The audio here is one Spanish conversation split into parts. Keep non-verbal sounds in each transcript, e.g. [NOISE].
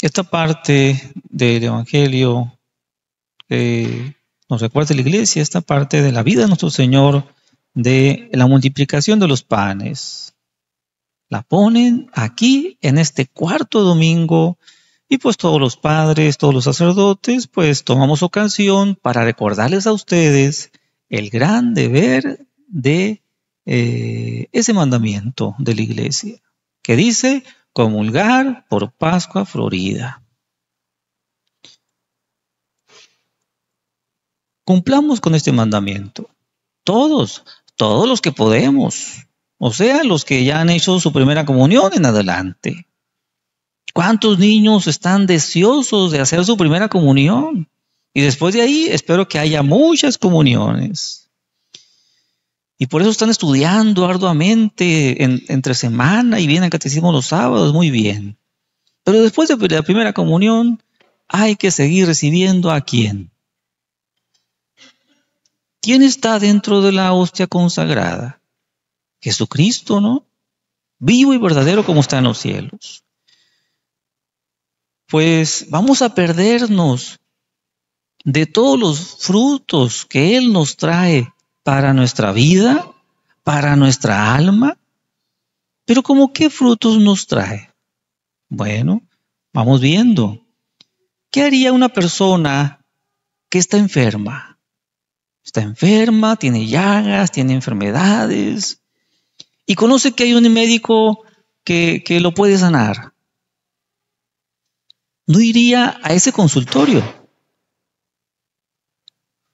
esta parte del Evangelio eh, nos recuerda la iglesia, esta parte de la vida de nuestro Señor, de la multiplicación de los panes. La ponen aquí en este cuarto domingo y pues todos los padres, todos los sacerdotes, pues tomamos ocasión para recordarles a ustedes el gran deber de eh, ese mandamiento de la iglesia, que dice, comulgar por Pascua Florida. Cumplamos con este mandamiento. Todos, todos los que podemos. O sea, los que ya han hecho su primera comunión en adelante. ¿Cuántos niños están deseosos de hacer su primera comunión? Y después de ahí espero que haya muchas comuniones. Y por eso están estudiando arduamente entre semana y vienen a catecismo los sábados, muy bien. Pero después de la primera comunión, hay que seguir recibiendo a quién. ¿Quién está dentro de la hostia consagrada? Jesucristo, ¿no? Vivo y verdadero como está en los cielos. Pues vamos a perdernos de todos los frutos que Él nos trae para nuestra vida, para nuestra alma. Pero como qué frutos nos trae? Bueno, vamos viendo. ¿Qué haría una persona que está enferma? Está enferma, tiene llagas, tiene enfermedades y conoce que hay un médico que, que lo puede sanar. No iría a ese consultorio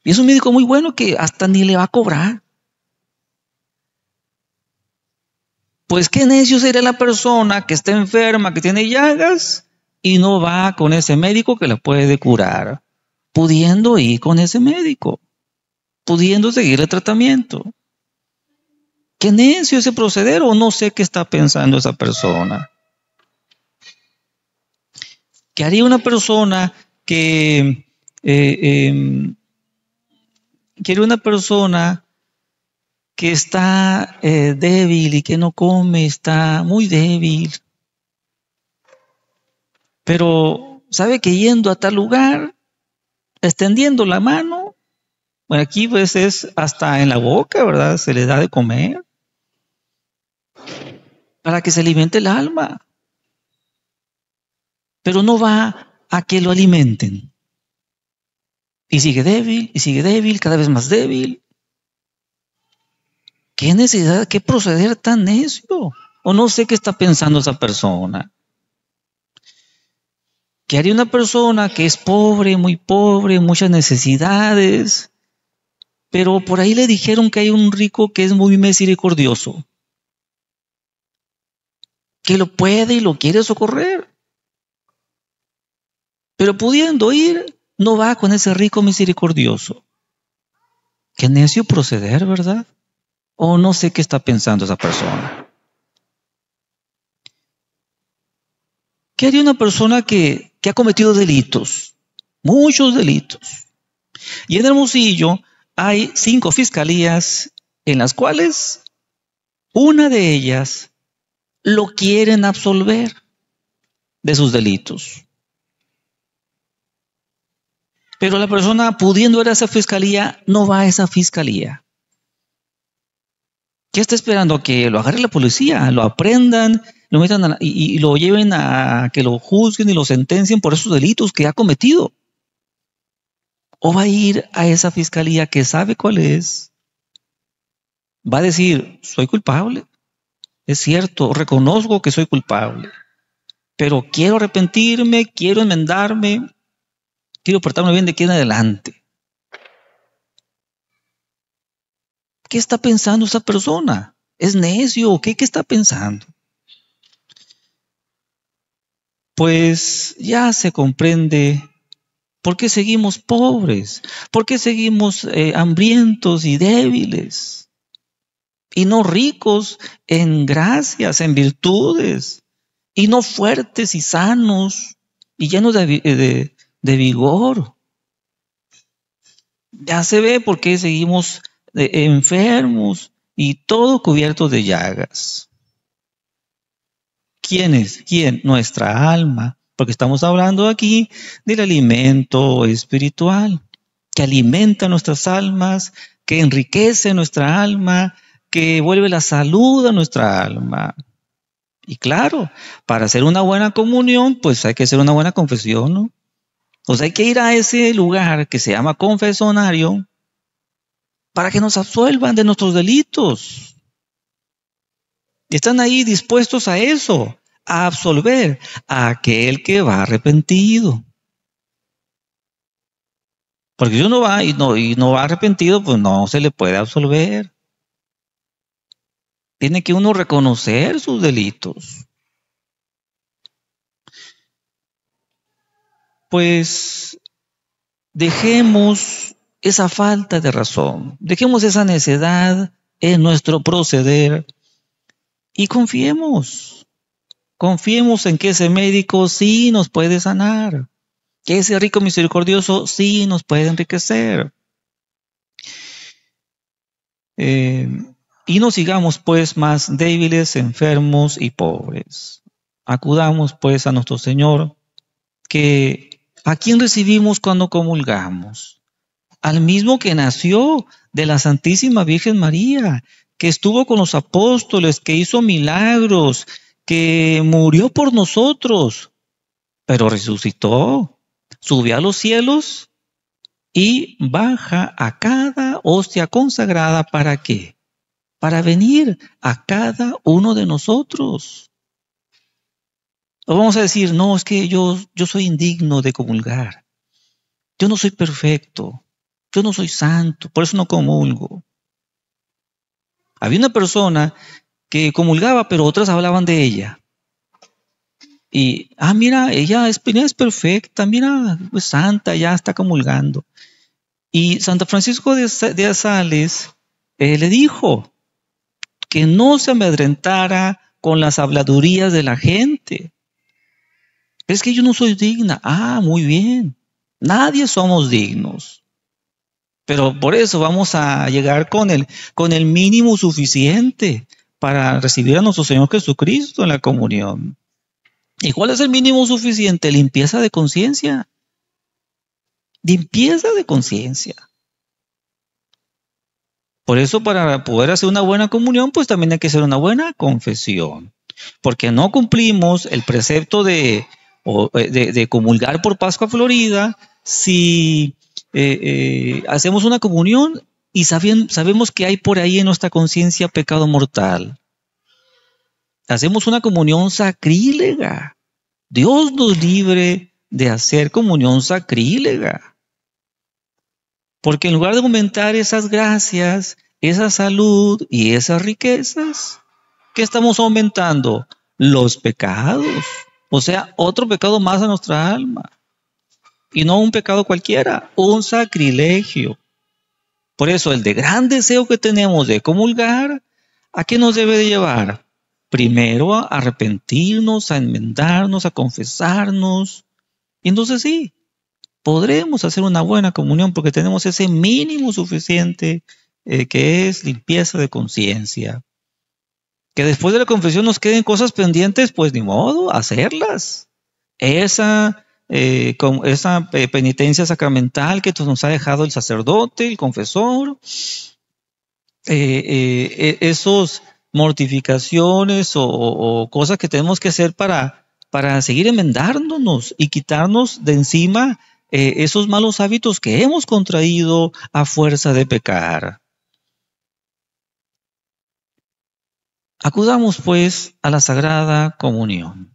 y es un médico muy bueno que hasta ni le va a cobrar. Pues qué necio sería la persona que está enferma, que tiene llagas y no va con ese médico que la puede curar, pudiendo ir con ese médico, pudiendo seguir el tratamiento. Qué necio ese proceder o no sé qué está pensando esa persona. ¿Qué haría una persona que eh, em, quiere una persona que está eh, débil y que no come, está muy débil. Pero sabe que yendo a tal lugar, extendiendo la mano, bueno, aquí pues es hasta en la boca, ¿verdad? Se le da de comer para que se alimente el alma. Pero no va a que lo alimenten. Y sigue débil, y sigue débil, cada vez más débil. ¿Qué necesidad, qué proceder tan necio? O no sé qué está pensando esa persona. ¿Qué haría una persona que es pobre, muy pobre, muchas necesidades? Pero por ahí le dijeron que hay un rico que es muy misericordioso, que lo puede y lo quiere socorrer. Pero pudiendo ir, no va con ese rico misericordioso. Qué necio proceder, ¿verdad? O no sé qué está pensando esa persona. ¿Qué haría una persona que, ha cometido delitos? Muchos delitos. Y en Hermosillo hay cinco fiscalías en las cuales una de ellas lo quieren absolver de sus delitos. Pero la persona pudiendo ir a esa fiscalía no va a esa fiscalía. ¿Qué está esperando? Que lo agarre la policía, lo aprendan, lo metan y, lo lleven a que lo juzguen y lo sentencien por esos delitos que ha cometido. O va a ir a esa fiscalía que sabe cuál es. Va a decir, soy culpable. Es cierto, reconozco que soy culpable. Pero quiero arrepentirme, quiero enmendarme, Quiero portarme bien de aquí en adelante. ¿Qué está pensando esa persona? ¿Es necio? ¿Qué, está pensando? Pues ya se comprende por qué seguimos pobres, por qué seguimos eh, hambrientos y débiles, y no ricos en gracias, en virtudes, y no fuertes y sanos y llenos de, eh, de vigor. Ya se ve por qué seguimos eh, enfermos y todo cubierto de llagas. ¿Quién es? ¿Quién? Nuestra alma. Porque estamos hablando aquí del alimento espiritual, que alimenta nuestras almas, que enriquece nuestra alma, que vuelve la salud a nuestra alma. Y claro, para hacer una buena comunión, pues hay que hacer una buena confesión, ¿no? Entonces hay que ir a ese lugar que se llama confesonario para que nos absuelvan de nuestros delitos. Están ahí dispuestos a eso, a absolver a aquel que va arrepentido. Porque si uno va y no, y no va arrepentido, pues no se le puede absolver. Tiene que uno reconocer sus delitos. pues dejemos esa falta de razón, dejemos esa necedad en nuestro proceder y confiemos. Confiemos en que ese médico sí nos puede sanar, que ese rico misericordioso sí nos puede enriquecer. Eh, y no sigamos pues más débiles, enfermos y pobres. Acudamos pues a nuestro Señor, que ¿A quién recibimos cuando comulgamos? Al mismo que nació de la Santísima Virgen María, que estuvo con los apóstoles, que hizo milagros, que murió por nosotros, pero resucitó, subió a los cielos y baja a cada hostia consagrada para qué? Para venir a cada uno de nosotros vamos a decir, no, es que yo, yo soy indigno de comulgar. Yo no soy perfecto. Yo no soy santo. Por eso no comulgo. Había una persona que comulgaba, pero otras hablaban de ella. Y, ah, mira, ella es, perfecta, mira, santa, ya está comulgando. Y Santa Francisco de, Azales eh, le dijo que no se amedrentara con las habladurías de la gente, es que yo no soy digna. Ah, muy bien. Nadie somos dignos. Pero por eso vamos a llegar con el, con el mínimo suficiente para recibir a nuestro Señor Jesucristo en la comunión. ¿Y cuál es el mínimo suficiente? Limpieza de conciencia. Limpieza de conciencia. Por eso para poder hacer una buena comunión, pues también hay que hacer una buena confesión. Porque no cumplimos el precepto de eh, de, comulgar por Pascua Florida, si eh, eh, hacemos una comunión y sabemos que hay por ahí en nuestra conciencia pecado mortal. Hacemos una comunión sacrílega. Dios nos libre de hacer comunión sacrílega. Porque en lugar de aumentar esas gracias, esa salud y esas riquezas, ¿qué estamos aumentando? Los pecados. O sea, otro pecado más a nuestra alma. Y no un pecado cualquiera, un sacrilegio. Por eso el de gran deseo que tenemos de comulgar, ¿a qué nos debe de llevar? Primero a arrepentirnos, a enmendarnos, a confesarnos. Y entonces sí, podremos hacer una buena comunión porque tenemos ese mínimo suficiente eh, que es limpieza de conciencia. Que después de la confesión nos queden cosas pendientes, pues ni modo, hacerlas. Esa, eh, esa eh, penitencia sacramental que nos ha dejado el sacerdote, el confesor, esas eh, e, esos mortificaciones o, cosas que tenemos que hacer para, para seguir enmendándonos y quitarnos de encima esos malos hábitos que hemos contraído a fuerza de pecar. Acudamos pues a la Sagrada Comunión.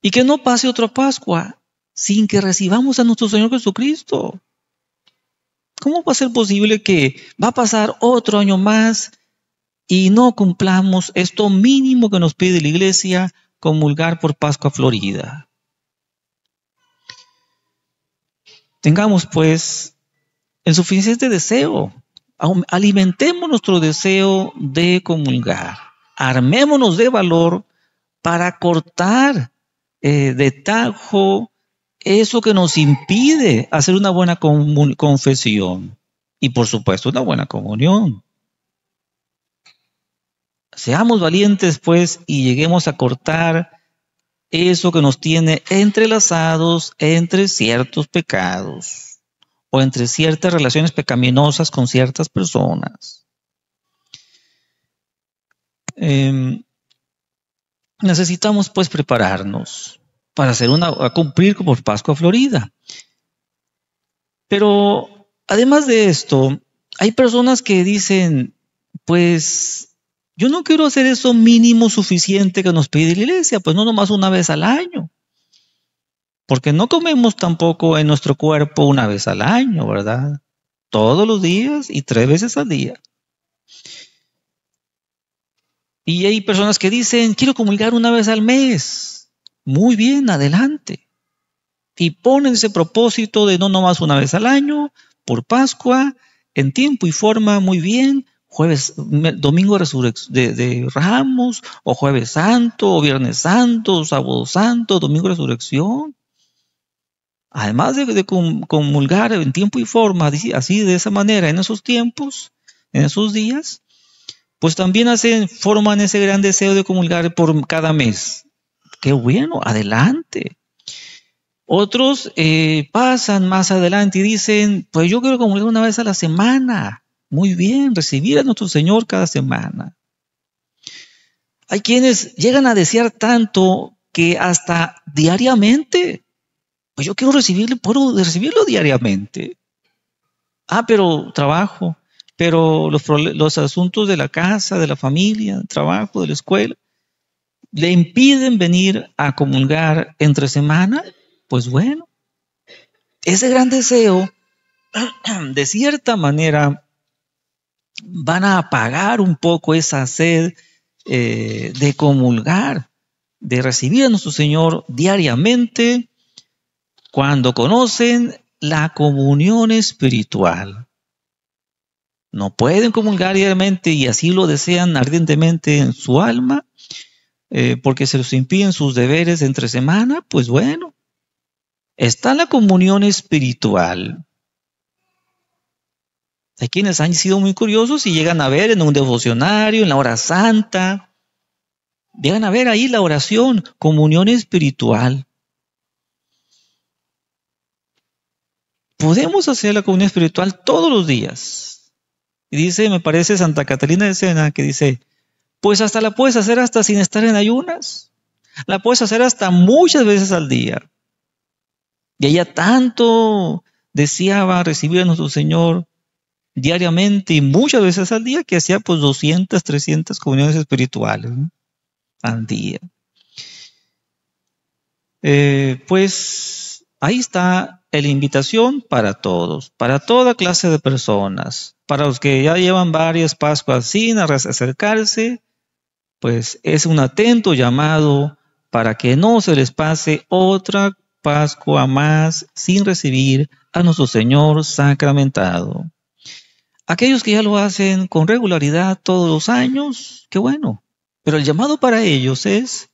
Y que no pase otra Pascua sin que recibamos a nuestro Señor Jesucristo. ¿Cómo va a ser posible que va a pasar otro año más y no cumplamos esto mínimo que nos pide la Iglesia, comulgar por Pascua Florida? Tengamos pues el suficiente deseo, alimentemos nuestro deseo de comulgar armémonos de valor para cortar eh, de tajo eso que nos impide hacer una buena confesión y por supuesto una buena comunión. Seamos valientes pues y lleguemos a cortar eso que nos tiene entrelazados entre ciertos pecados o entre ciertas relaciones pecaminosas con ciertas personas. Em, necesitamos pues prepararnos para hacer una, a cumplir como Pascua Florida. Pero además de esto, hay personas que dicen, pues yo no quiero hacer eso mínimo suficiente que nos pide la iglesia, pues no nomás una vez al año. Porque no comemos tampoco en nuestro cuerpo una vez al año, ¿verdad? Todos los días y tres veces al día. Y hay personas que dicen, quiero comulgar una vez al mes. Muy bien, adelante. Y ponen ese propósito de no nomás una vez al año, por Pascua, en tiempo y forma, muy bien, jueves, domingo de, de, Ramos, o jueves santo, o viernes santo, sábado santo, domingo de resurrección. Además de comulgar en tiempo y forma, así de esa manera, en esos tiempos, en esos días, pues también hacen, forman ese gran deseo de comulgar por cada mes. Qué bueno, adelante. Otros eh, pasan más adelante y dicen, pues yo quiero comulgar una vez a la semana. Muy bien, recibir a nuestro Señor cada semana. Hay quienes llegan a desear tanto que hasta diariamente, pues yo quiero recibirlo, recibirlo diariamente. Ah, pero trabajo, pero los, asuntos de la casa, de la familia, del trabajo, de la escuela, le impiden venir a comulgar entre semana, pues bueno, ese gran deseo, [CLEARS THROAT] de cierta manera, van a apagar un poco esa sed eh, de comulgar, de recibir a nuestro Señor diariamente, cuando conocen la comunión espiritual no pueden comulgar diariamente y así lo desean ardientemente en su alma, eh, porque se los impiden sus deberes entre semana, pues bueno, está la comunión espiritual. Hay quienes han sido muy curiosos y llegan a ver en un devocionario, en la hora santa, llegan a ver ahí la oración, comunión espiritual. Podemos hacer la comunión espiritual todos los días y dice, me parece Santa Catalina de Sena, que dice, pues hasta la puedes hacer hasta sin estar en ayunas. La puedes hacer hasta muchas veces al día. Y ella tanto deseaba recibir a nuestro Señor diariamente y muchas veces al día que hacía pues 200, 300 comuniones espirituales al día. Eh, pues Ahí está la invitación para todos, para toda clase de personas, para los que ya llevan varias Pascuas sin acercarse, pues es un atento llamado para que no se les pase otra Pascua más sin recibir a nuestro Señor sacramentado. Aquellos que ya lo hacen con regularidad todos los años, qué bueno. Pero el llamado para ellos es,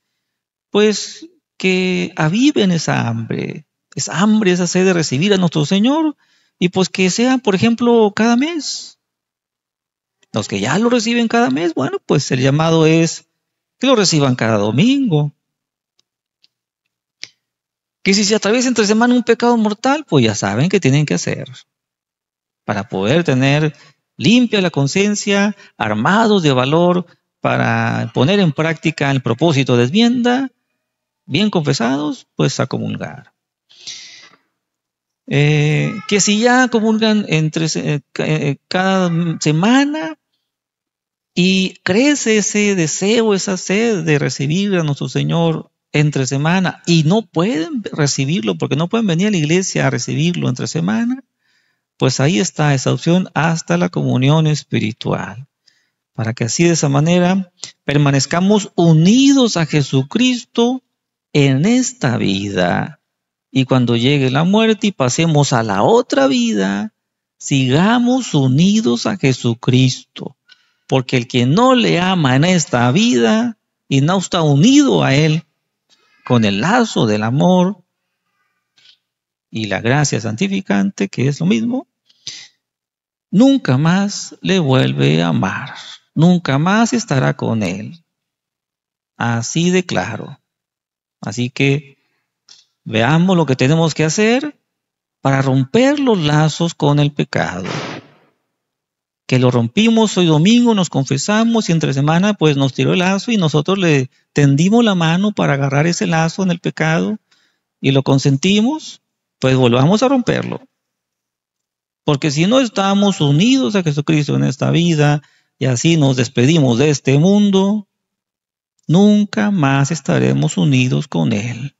pues, que aviven esa hambre, esa hambre, esa sed de recibir a nuestro Señor, y pues que sea, por ejemplo, cada mes. Los que ya lo reciben cada mes, bueno, pues el llamado es que lo reciban cada domingo. Que si se atraviesa entre semana un pecado mortal, pues ya saben que tienen que hacer para poder tener limpia la conciencia, armados de valor para poner en práctica el propósito de desmienda, bien confesados, pues a comulgar. Eh, que si ya comulgan entre eh, eh, cada semana y crece ese deseo, esa sed de recibir a nuestro Señor entre semana y no pueden recibirlo porque no pueden venir a la iglesia a recibirlo entre semana, pues ahí está esa opción hasta la comunión espiritual. Para que así de esa manera permanezcamos unidos a Jesucristo en esta vida y cuando llegue la muerte y pasemos a la otra vida, sigamos unidos a Jesucristo. Porque el que no le ama en esta vida y no está unido a Él con el lazo del amor y la gracia santificante, que es lo mismo, nunca más le vuelve a amar, nunca más estará con Él. Así de claro. Así que Veamos lo que tenemos que hacer para romper los lazos con el pecado. Que lo rompimos hoy domingo, nos confesamos y entre semana pues nos tiró el lazo y nosotros le tendimos la mano para agarrar ese lazo en el pecado y lo consentimos, pues volvamos a romperlo. Porque si no estamos unidos a Jesucristo en esta vida y así nos despedimos de este mundo, nunca más estaremos unidos con Él.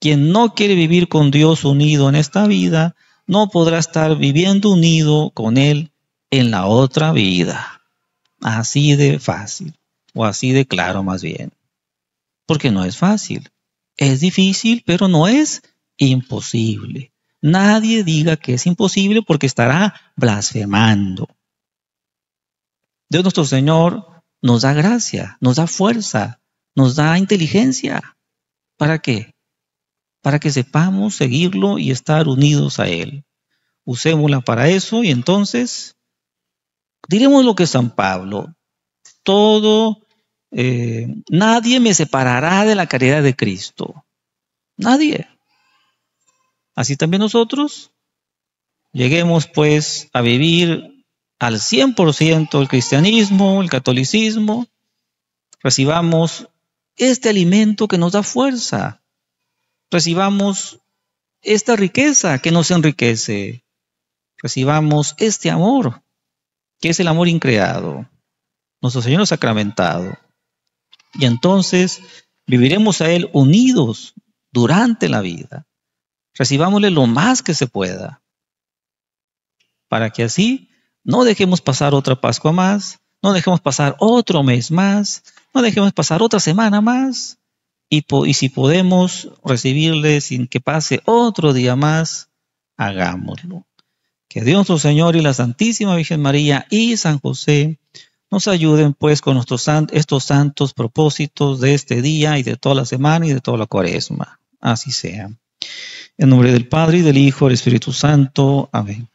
Quien no quiere vivir con Dios unido en esta vida, no podrá estar viviendo unido con Él en la otra vida. Así de fácil, o así de claro más bien. Porque no es fácil. Es difícil, pero no es imposible. Nadie diga que es imposible porque estará blasfemando. Dios nuestro Señor nos da gracia, nos da fuerza, nos da inteligencia. ¿Para qué? para que sepamos seguirlo y estar unidos a Él. Usémosla para eso y entonces diremos lo que San Pablo, todo, eh, nadie me separará de la caridad de Cristo, nadie. Así también nosotros lleguemos pues a vivir al 100% el cristianismo, el catolicismo, recibamos este alimento que nos da fuerza, recibamos esta riqueza que nos enriquece, recibamos este amor, que es el amor increado, nuestro Señor sacramentado. Y entonces viviremos a Él unidos durante la vida. Recibámosle lo más que se pueda, para que así no dejemos pasar otra Pascua más, no dejemos pasar otro mes más, no dejemos pasar otra semana más, y, si podemos recibirle sin que pase otro día más, hagámoslo. Que Dios nuestro Señor y la Santísima Virgen María y San José nos ayuden pues con nuestros estos santos propósitos de este día y de toda la semana y de toda la cuaresma. Así sea. En nombre del Padre y del Hijo y del Espíritu Santo. Amén.